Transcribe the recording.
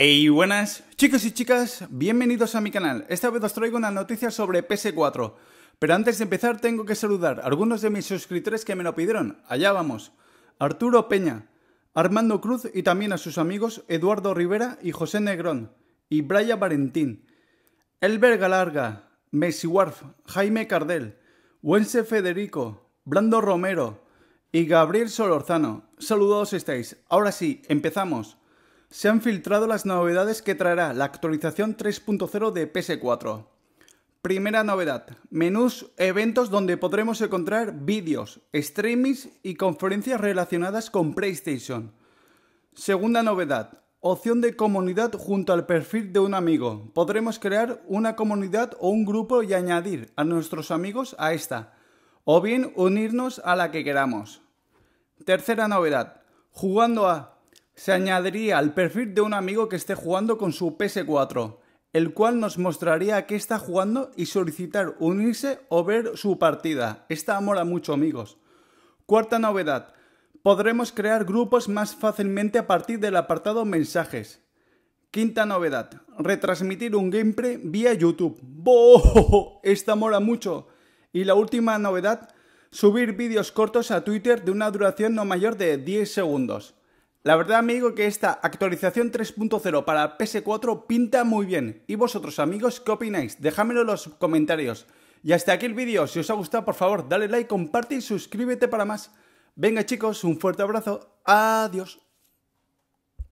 Hey, buenas chicos y chicas, bienvenidos a mi canal. Esta vez os traigo una noticia sobre PS4. Pero antes de empezar tengo que saludar a algunos de mis suscriptores que me lo pidieron. Allá vamos. Arturo Peña, Armando Cruz y también a sus amigos Eduardo Rivera y José Negrón. Y Braya Valentín. Elber Galarga, Messi Warf, Jaime Cardel, Wense Federico, Brando Romero y Gabriel Solorzano. Saludos estáis. Ahora sí, empezamos se han filtrado las novedades que traerá la actualización 3.0 de PS4. Primera novedad, menús, eventos donde podremos encontrar vídeos, streamings y conferencias relacionadas con PlayStation. Segunda novedad, opción de comunidad junto al perfil de un amigo. Podremos crear una comunidad o un grupo y añadir a nuestros amigos a esta, o bien unirnos a la que queramos. Tercera novedad, jugando a se añadiría al perfil de un amigo que esté jugando con su PS4, el cual nos mostraría a qué está jugando y solicitar unirse o ver su partida. Esta mola mucho, amigos. Cuarta novedad, podremos crear grupos más fácilmente a partir del apartado mensajes. Quinta novedad, retransmitir un gameplay vía YouTube. ¡Boo! Esta mola mucho. Y la última novedad, subir vídeos cortos a Twitter de una duración no mayor de 10 segundos. La verdad, amigo, que esta actualización 3.0 para PS4 pinta muy bien. ¿Y vosotros, amigos, qué opináis? Dejadmelo en los comentarios. Y hasta aquí el vídeo. Si os ha gustado, por favor, dale like, comparte y suscríbete para más. Venga, chicos, un fuerte abrazo. Adiós.